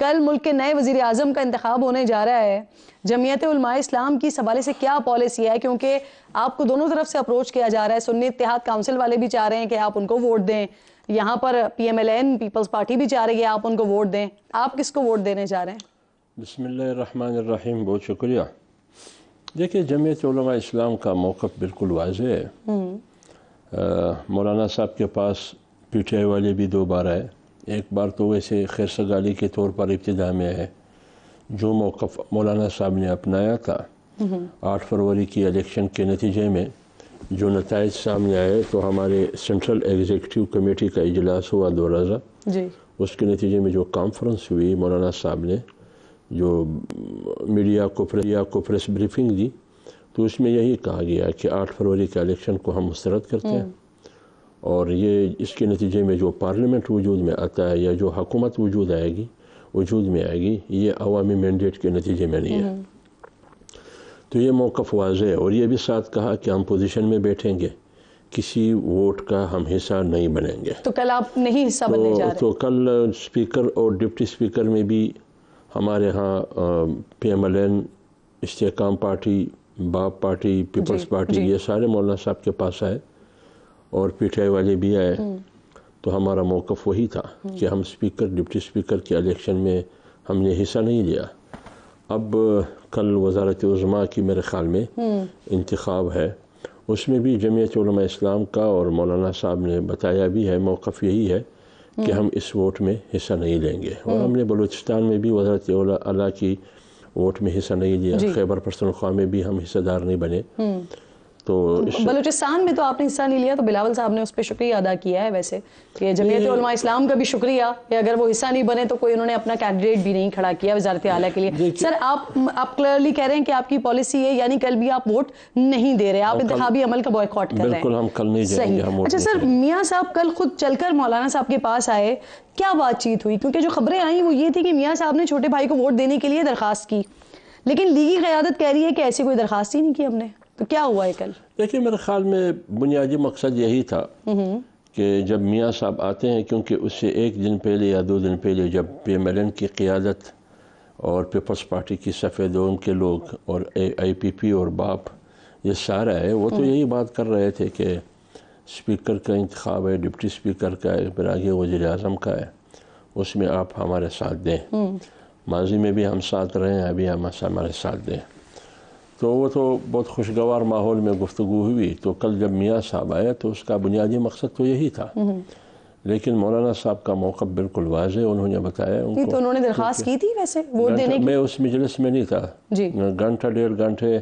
कल मुल्क के नए वजीर अजम का इंतब होने जा रहा है जमीयत उलमा इस्लाम की इस हवाले से क्या पॉलिसी है क्योंकि आपको दोनों तरफ से अप्रोच किया जा रहा है सुन्नी इतिहाद काउंसिल वाले भी चाह रहे हैं कि आप उनको वोट दें यहाँ पर पी एम एल एन पीपल्स पार्टी भी चाह रही है आप उनको वोट दें आप किसको वोट देने जा रहे हैं बसमीम बहुत शुक्रिया देखिए जमीयत इस्लाम का मौक़ बिल्कुल वाज है हम्म। मौलाना साहब के पास पी टी आई वाले भी दो बार आए एक बार तो वैसे खैर सगाली के तौर पर इब्तदा में है जो मौक़ मौलाना साहब ने अपनाया था आठ फरवरी की इलेक्शन के नतीजे में जो नतज सामने आए तो हमारे सेंट्रल एग्जीक्यूटिव कमेटी का इजलास हुआ दो रज़ा उसके नतीजे में जो कॉन्फ्रेंस हुई मौलाना साहब ने जो मीडिया को मीडिया को प्रेस ब्रीफिंग दी तो उसमें यही कहा गया कि आठ फरवरी के इलेक्शन को हम मुस्रद करते हैं हम्म। और ये इसके नतीजे में जो पार्लियामेंट वजूद में आता है या जो हकूमत वजूद आएगी वजूद में आएगी ये अवामी मैंडेट के नतीजे में नहीं है तो ये मौक़ वाज है और ये भी साथ कहा कि हम पोजीशन में बैठेंगे किसी वोट का हम हिस्सा नहीं बनेंगे तो कल आप नहीं हिस्सा तो, बनने जा रहे तो कल स्पीकर और डिप्टी स्पीकर में भी हमारे यहाँ पी एम एल एन इस्तेकाम पार्टी बाप पार्टी पीपल्स पार्टी ये सारे मौलाना साहब के पास आए और पीटीआई वाले भी आए हम्म। तो हमारा मौक़ वही था हम्म। कि हम स्पीकर डिप्टी स्पीकर के इलेक्शन में हमने हिस्सा नहीं लिया अब कल वजारत उज़मा की मेरे ख़्याल में हम्म। इंतखब है उसमें भी जमयत इस्लाम का और मौलाना साहब ने बताया भी है मौक़ यही है कि हम इस वोट में हिस्सा नहीं लेंगे और हमने बलूचिस्तान में भी वजारत अला की वोट में हिस्सा नहीं लिया खैबर पख्तनख्वा में भी हम हिस्सेदार नहीं बने तो बलूचिस्तान में तो आपने हिस्सा नहीं लिया तो बिलावल साहब ने उस पर शुक्रिया अदा किया है वैसे कि जमीयत इस्लाम का भी शुक्रिया कि अगर वो हिस्सा नहीं बने तो कोई उन्होंने अपना कैंडिडेट भी नहीं खड़ा किया वजारत आला के लिए सर आप आप क्लियरली कह रहे हैं कि आपकी पॉलिसी है यानी कल भी आप वोट नहीं दे रहे आप इंतजामी अमल का बॉयकॉट कर रहे हैं हम कल नहीं सही अच्छा सर मियाँ साहब कल खुद चलकर मौलाना साहब के पास आए क्या बातचीत हुई क्योंकि जो खबरें आई वो ये थी कि मियाँ साहब ने छोटे भाई को वोट देने के लिए दरखास्त की लेकिन लीगी क्यादत कह रही है कि ऐसी कोई दरखास्त ही नहीं की हमने तो क्या हुआ है कल देखिए मेरे ख्याल में बुनियादी मकसद यही था हम्म। कि जब मियाँ साहब आते हैं क्योंकि उससे एक दिन पहले या दो दिन पहले जब एन की क़्यादत और पीपल्स पार्टी की सफ़ेद के लोग और आई पी पी और बाप ये सारा है वो तो हम्म। यही बात कर रहे थे कि स्पीकर का इंतखब है डिप्टी स्पीकर का है फिर आगे वजी अजम का है उसमें आप हमारे साथ दें हम्म। माजी में भी हम साथ रहे हैं अभी हम हमारे साथ दें तो वो तो बहुत खुशगवार माहौल में गुफ्तु हुई तो कल जब मियाँ साहब आए तो उसका बुनियादी मकसद तो यही था लेकिन मौलाना साहब का मौका बिल्कुल वाज उन्होंने बताया उनको तो उन्होंने दरख्वास्त की थी वैसे वोट देने की मैं उस मजलिस में नहीं था जी घंटा डेढ़ घंटे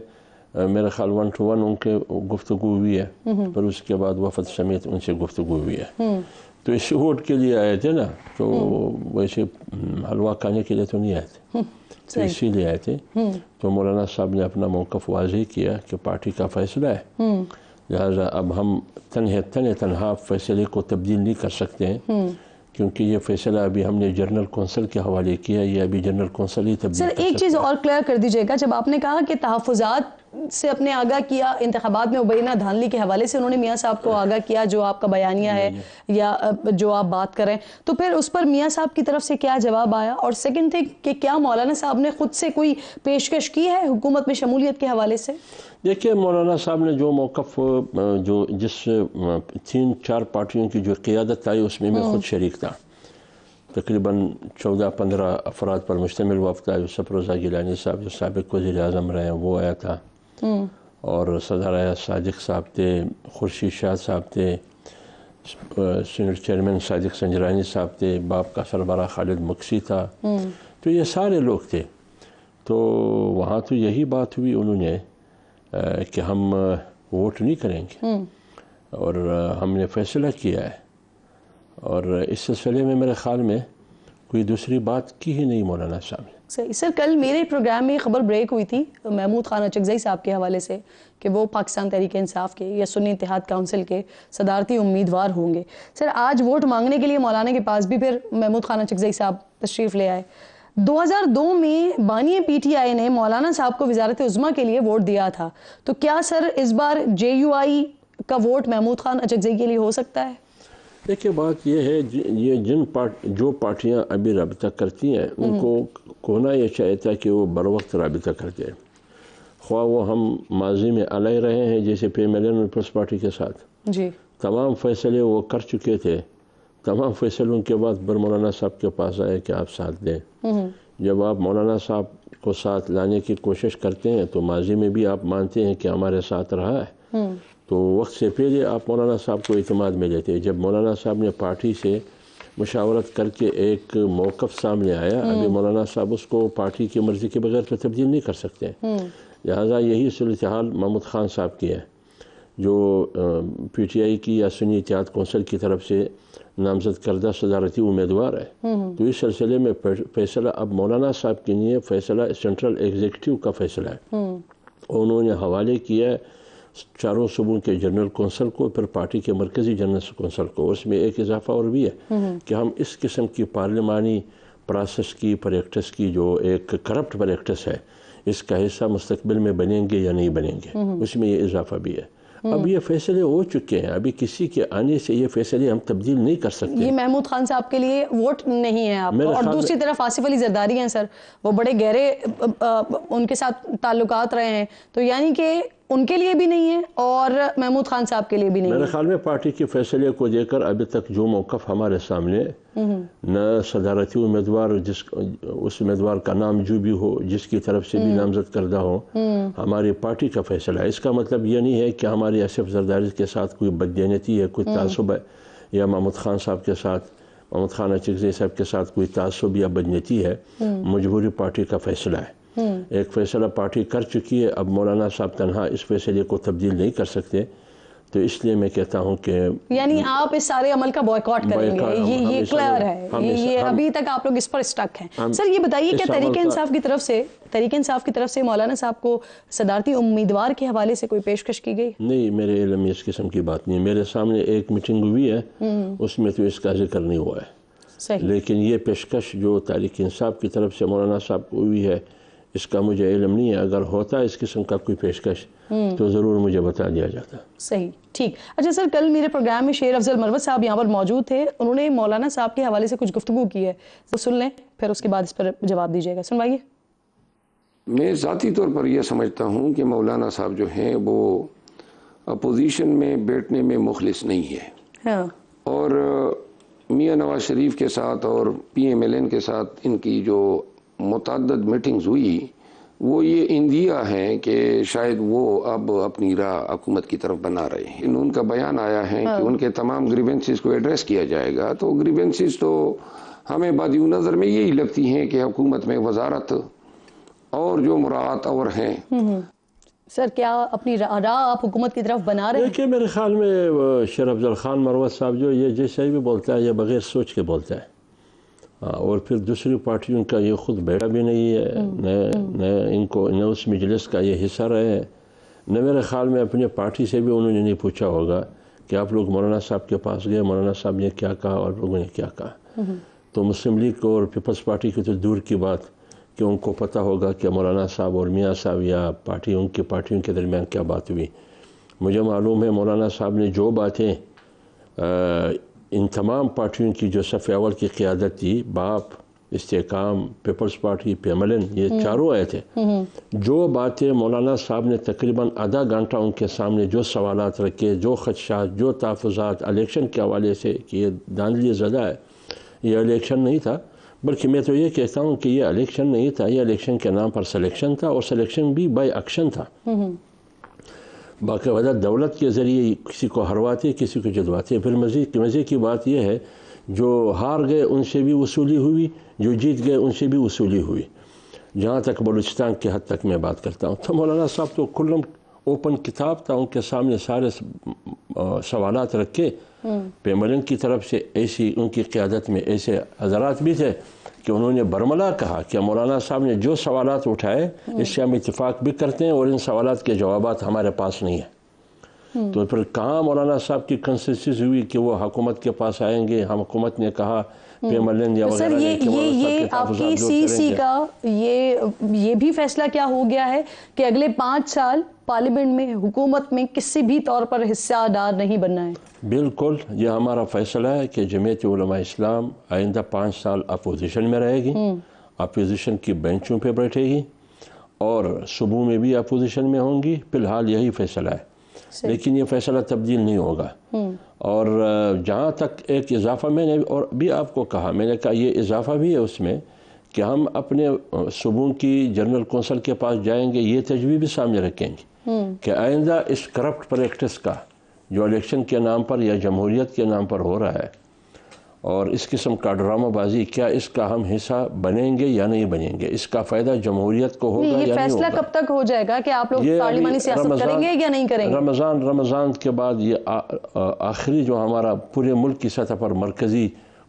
मेरा ख्याल वन टू वन उनके गुफ्तु हुई है पर उसके बाद वफद समेत उनसे गुफ्तु हुई है तो इस वोट के लिए आए थे ना तो हम्म। वैसे हम्म, हलवा खाने के लिए तो नहीं आए थे हम्म, तो इसीलिए आए थे तो मौलाना साहब ने अपना मौकफ वाजी किया कि पार्टी का फैसला है लिहाजा अब हम तनहे तन तनहा फैसले को तब्दील नहीं कर सकते हैं क्योंकि ये फैसला अभी हमने जनरल कौंसल के हवाले किया ये अभी जनरल कौंसल ही तब्दील सर एक चीज़ और क्लियर कर दीजिएगा जब आपने कहा कि तहफात से अपने आगाह किया इंतबात में उबैना धानली के हवाले से उन्होंने मियाँ साहब को आगाह किया जो आपका बयानिया है या जो आप बात करें तो फिर उस पर मियाँ साहब की तरफ से क्या जवाब आया और सेकेंड थिंग कि क्या मौलाना साहब ने खुद से कोई पेशकश की है हुकूमत में शमूलियत के हवाले से देखिए मौलाना साहब ने जो मौकफ जो जिस तीन चार पार्टियों की जो क़्यादत आई उसमें मैं हाँ। खुद शरीक था तकरीबन चौदह पंद्रह अफराद पर मुश्तमिल वफ़्त आए यूसफ रोज़ा गिलानी साहब जो सबक वजी अजम रहे हैं वो आया था हम्म। और सदर सादिक साहब थे खुर्शीद शाह साहब थे सीनियर चेयरमैन सादिक संजरानी साहब थे बाप का सरबरा खालिद मक्सी था हम्म। तो ये सारे लोग थे तो वहाँ तो यही बात हुई उन्होंने कि हम वोट नहीं करेंगे हम्म। और हमने फैसला किया है और इस सिलसिले में मेरे ख़्याल में कोई दूसरी बात की ही नहीं मौलाना साहब सही सर कल मेरे प्रोग्राम में खबर ब्रेक हुई थी तो महमूद खान अचगजई साहब के हवाले से कि वो पाकिस्तान तहरीक इंसाफ के या सुन्नी इतिहाद काउंसिल के सदारती उम्मीदवार होंगे सर आज वोट मांगने के लिए मौलाना के पास भी फिर महमूद खान अचगजई साहब तशरीफ़ ले आए 2002 में बानिय पीटीआई ने मौलाना साहब को वजारत उज़मा के लिए वोट दिया था तो क्या सर इस बार जे का वोट महमूद खान अचगजई के लिए हो सकता है देखिए बात यह है ये जिन पार्ट जो पार्टियां अभी रबता करती हैं हम्म। उनको कोना यह चाहिए था कि वो बर वक्त कर करते ख्वा वो हम माजी में अलग रहे हैं जैसे पेमेलन पीपल्स पार्टी के साथ जी तमाम फैसले वो कर चुके थे तमाम फैसलों के बाद बर मौलाना साहब के पास आए कि आप साथ दें हम्म। जब आप मौलाना साहब को साथ लाने की कोशिश करते हैं तो माजी में भी आप मानते हैं कि हमारे साथ रहा है हम्म। तो वक्त से पहले आप मौलाना साहब को अतमाद में लेते हैं जब मौलाना साहब ने पार्टी से मशावरत करके एक मौक़ सामने आया अभी हम्म। मौलाना साहब उसको पार्टी की मर्ज़ी के बगैर तो तब्दील नहीं कर सकते हम्म। लिहाजा यही सूरत हाल महमूद ख़ान साहब की है जो पी टी आई की या सुनी इतिहाद कौंसिल की तरफ से नामजद करदा सदारती उम्मीदवार है हम्म, तो इस सिलसिले में फैसला अब मौलाना साहब के लिए फैसला सेंट्रल एग्जीक्यूटिव का फैसला है उन्होंने हवाले किया है चारों सूबों के जनरल कौंसल को फिर पार्टी के मरकज़ी जनरल कौंसल को उसमें एक इजाफा और भी है कि हम इस किस्म की पार्लियामानी प्रोसेस की प्रैक्टिस की जो एक करप्ट प्रैक्टिस है इसका हिस्सा मुस्तबिल में बनेंगे या नहीं बनेंगे उसमें ये इजाफा भी है अब ये फैसले हो चुके हैं अभी किसी के आने से ये फैसले हम तब्दील नहीं कर सकते ये महमूद खान साहब के लिए वोट नहीं है आप और दूसरी तरफ आसिफ अली जरदारी हैं सर वो बड़े गहरे उनके साथ ताल्लुकात रहे हैं तो यानी कि उनके लिए भी नहीं है और महमूद खान साहब के लिए भी नहीं मेरे ख्याल में पार्टी के फैसले को देकर अभी तक जो मौकफ हमारे सामने हम्म। न सदारती उम्मीदवार जिस उस उम्मीदवार का नाम जो भी हो जिसकी तरफ से भी हम्म। नामजद करदा हो हम्म। हमारी पार्टी का फैसला है इसका मतलब ये नहीं है कि हमारी आसिफ जरदारी के साथ कोई बदनीति है कोई तसब है या महमूद खान साहब के साथ महमूद खान अचिकजई साहब के साथ कोई तसब या बदनीति है मजबूरी पार्टी का फैसला है एक फैसला पार्टी कर चुकी है अब मौलाना साहब तनहा इस फैसले को तब्दील नहीं कर सकते तो इसलिए मैं कहता हूँ कि यानी आप इस सारे अमल का बॉयकॉट करेंगे ये ये क्लियर है ये, ये अभी तक आप लोग इस पर स्टक हैं सर ये बताइए क्या तरीके इंसाफ की तरफ से तरीके इंसाफ की तरफ से मौलाना साहब को सदारती उम्मीदवार के हवाले से कोई पेशकश की गई नहीं मेरे इलम में इस किस्म की बात नहीं है मेरे सामने एक मीटिंग हुई है हम्म। उसमें तो इसका जिक्र नहीं हुआ है लेकिन ये पेशकश जो तारीख इंसाफ की तरफ से मौलाना साहब को हुई है इसका मुझे इलम नहीं है अगर होता इस किस्म का कोई पेशकश हम्म। तो ज़रूर मुझे बता दिया जाता सही ठीक अच्छा सर कल मेरे प्रोग्राम में शेर अफजल मरवत साहब यहाँ पर मौजूद थे उन्होंने मौलाना साहब के हवाले से कुछ गुफ्तु की है वो सुन लें फिर उसके बाद इस पर जवाब दीजिएगा सुनवाइए मैं जतीी तौर पर यह समझता हूँ कि मौलाना साहब जो हैं वो अपोजिशन में बैठने में मुखलिस नहीं है हाँ। और मियाँ नवाज शरीफ के साथ और पी एम एल एन के साथ इनकी जो मतद मीटिंग्स हुई वो ये इंदिया हैं कि शायद वो अब अपनी राह हुकूमत की तरफ बना रहे हैं उनका बयान आया है कि हाँ। उनके तमाम ग्रीवेंसीज को एड्रेस किया जाएगा तो ग्रीवेंसीज तो हमें बाद नज़र में यही लगती हैं कि हकूमत में वजारत और जो मुराद और हैं हम्म, हम्म। सर क्या अपनी राह रा आप हुकूमत की तरफ बना रहे हैं देखिए मेरे ख्याल में शेर अफजल खान मरवत साहब जो ये जैसे भी बोलता है ये बगैर सोच के बोलता है हाँ, और फिर दूसरी पार्टियों का ये ख़ुद बैठा भी नहीं है हम्म, न हम्म। न इनको न उस मजलिस का ये हिस्सा रहे न मेरे ख़्याल में अपने पार्टी से भी उन्होंने नहीं पूछा होगा कि आप लोग मौलाना साहब के पास गए मौलाना साहब ने क्या कहा और लोगों ने क्या कहा हम्म। तो मुस्लिम लीग और पीपल्स पार्टी की तो दूर की बात कि उनको पता होगा कि मौलाना साहब और मियाँ साहब या पार्टी उनकी पार्टियों के दरमियान क्या बात हुई मुझे मालूम है मौलाना साहब ने जो बातें इन तमाम पार्टियों की जो सफ़े अवल की क़्यादत थी बाप इस्तेकाम पीपल्स पार्टी एन ये हम्म। चारों आए थे हम्म। जो बातें मौलाना साहब ने तकरीबन आधा घंटा उनके सामने जो सवाल रखे जो खदशात जो तहफ़ात अलेक्शन के हवाले से कि ये दानली ज़दा है ये अलेक्शन नहीं था बल्कि मैं तो ये कहता हूँ कि ये अलेक्शन नहीं था ये अलेक्शन के नाम पर सलेक्शन था और सलेक्शन भी बाई एक्शन था हम्म। बाकायदा दौलत के ज़रिए किसी को हरवाते किसी को जितवाते फिर मज़ीद मज़े की बात यह है जो हार गए उनसे भी वसूली हुई जो जीत गए उनसे भी वसूली हुई जहाँ तक बलूचिस्तान के हद तक मैं बात करता हूँ तो मौलाना साहब तो खुल्लम ओपन किताब था उनके सामने सारे सवाल रखे हम्म। पेमलिन की तरफ से ऐसी उनकी क़्यादत में ऐसे हजरात भी थे कि उन्होंने बरमला कहा कि मौलाना साहब ने जो सवाल उठाए इससे हम इतफाक़ भी करते हैं और इन सवाल के जवाब हमारे पास नहीं है हम्म। तो फिर कहाँ मौलाना साहब की कंसेसिस हुई कि वो हुकूमत के पास आएंगे हम हुकूमत ने कहा पेमलन हम्म। या सर ये ये ये आपकी सी का ये ये भी फैसला क्या हो गया है कि अगले पांच साल पार्लियामेंट में हुकूमत में किसी भी तौर पर हिस्सेदार नहीं बनना है बिल्कुल यह हमारा फैसला है कि जमीयत इस्लाम आइंदा पाँच साल अपोजिशन में रहेगी हम्म। अपोजिशन की बेंचों पर बैठेगी और सुबह में भी अपोजिशन में होंगी फिलहाल यही फैसला है लेकिन ये फैसला तब्दील नहीं होगा हम्म। और जहाँ तक एक इजाफा मैंने और भी आपको कहा मैंने कहा ये इजाफा भी है उसमें कि हम अपने सूबों की जनरल कौंसल के पास जाएंगे ये तजवीज़ भी सामने रखेंगे हम्म। कि आइंदा इस करप्ट प्रैक्टिस का जो इलेक्शन के नाम पर या जमहूरीत के नाम पर हो रहा है और इस किस्म का ड्रामाबाजी क्या इसका हम हिस्सा बनेंगे या नहीं बनेंगे इसका फायदा जमहूरियत को होगा ये या फैसला कब तक हो जाएगा कि आप लोग करेंगे या नहीं करेंगे रमज़ान रमज़ान के बाद ये आखिरी जो हमारा पूरे मुल्क की सतह पर मरकज़ी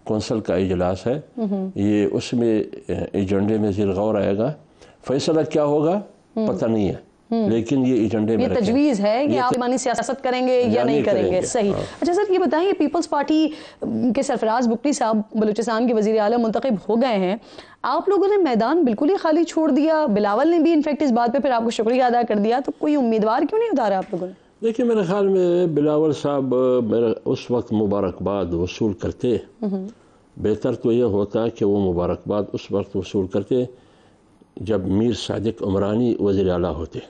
कौंसल का इजलास है हम्म। ये उसमें एजेंडे में जिर गौर आएगा फैसला क्या होगा हम्म। पता नहीं है हम्म। लेकिन ये एजेंडे में तजवीज़ है कि आप तो मानी सियासत करेंगे या, या नहीं करेंगे, करेंगे। हाँ। सही हाँ। अच्छा सर ये बताइए पीपल्स पार्टी के सरफराज बुकनी साहब बलूचिस्तान के वजीर अल मुंतब हो गए हैं आप लोगों ने मैदान बिल्कुल ही खाली छोड़ दिया बिलावल ने भी इनफेक्ट इस बात पर फिर आपको शुक्रिया अदा कर दिया तो कोई उम्मीदवार क्यों नहीं उतारा आप लोगों ने देखिए मेरे ख्याल में बिलावल साहब मेरा उस वक्त मुबारकबाद वसूल करते हम्म। बेहतर तो ये होता कि वो मुबारकबाद उस वक्त वसूल करते जब मीर सादिक उमरानी वज़ी अला होते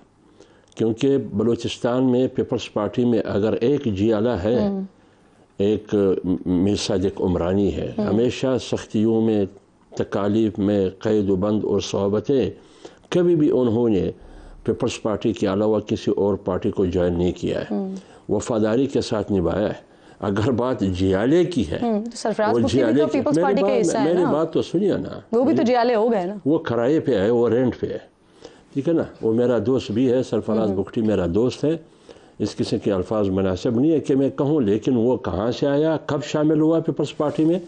क्योंकि बलूचिस्तान में पीपल्स पार्टी में अगर एक जियाला है हम्म। एक एक उमरानी है हम्म। हमेशा सख्तियों में तकालीफ में कैद बंद और सहबतें कभी भी उन्होंने पीपल्स पार्टी के अलावा किसी और पार्टी को ज्वाइन नहीं किया है हम्म। वफादारी के साथ निभाया है अगर बात जियाले की है तो वो तो जियाले तो की मेरी बात तो सुनिए ना वो भी तो जियाले हो गए ना वो किराए पे है वो रेंट पे है ठीक है ना वो मेरा दोस्त भी है सरफराज बुखटी हम्म। मेरा दोस्त है इस किस्म के अल्फाज मुनासिब नहीं है कि मैं कहूँ लेकिन वो कहाँ से आया कब शामिल हुआ पीपल्स पार्टी में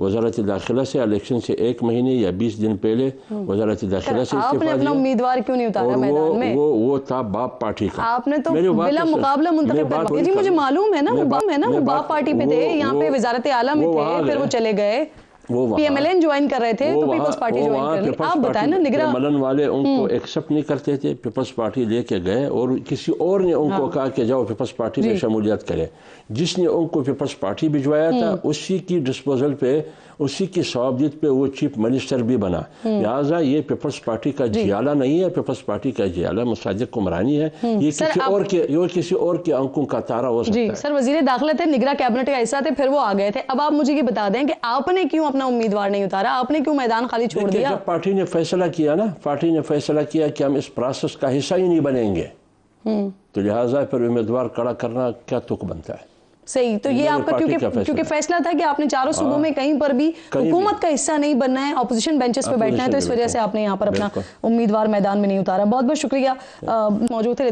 वजारत दाखिला से इलेक्शन से एक महीने या बीस दिन पहले हम्म। वजारत दाखिला से उम्मीदवार क्यों नहीं उतारा मैदान में वो वो था बाप पार्टी का आपने तो बिला तो मुकाबला मुंतखब मुझे मालूम है ना वो बम है ना वो बाप पार्टी पे थे यहाँ पे वजारत आला में थे फिर वो चले गए वो पीएमएलएन ज्वाइन कर रहे थे तो पीपल्स पार्टी ज्वाइन कर आप बताएं ना मलन वाले हम्म। उनको एक्सेप्ट नहीं करते थे पीपल्स पार्टी लेके गए और किसी और ने उनको हाँ। कहा कि जाओ पीपल्स पार्टी में शमूलियत करें जिसने उनको पीपल्स पार्टी भिजवाया था हम्म। उसी की डिस्पोजल पे उसी की सवाबदीत पे वो चीफ मिनिस्टर भी बना हम्म। लिहाजा ये पीपल्स पार्टी का जियाला नहीं है पीपल्स पार्टी का जियाला मुसाजिद कुमरानी है ये किसी और के ये किसी और के अंकों का तारा हो सकता है सर वजीर दाखिला थे निगरा कैबिनेट का हिस्सा थे फिर वो आ गए थे अब आप मुझे ये बता दें कि आपने क्यों अपना उम्मीदवार नहीं उतारा आपने क्यों मैदान खाली छोड़ दिया जब पार्टी ने फैसला किया ना पार्टी ने फैसला किया कि हम इस प्रोसेस का हिस्सा ही नहीं बनेंगे हम्म। तो लिहाजा फिर उम्मीदवार खड़ा करना क्या तुक बनता है सही तो ये आपका क्योंकि क्योंकि फैसला था कि आपने चारों हाँ। सूबों में कहीं पर भी हुकूमत का हिस्सा नहीं बनना है अपोजिशन बेंचेस पे बैठना है तो इस वजह से आपने यहाँ पर अपना उम्मीदवार मैदान में नहीं उतारा बहुत बहुत शुक्रिया मौजूद थे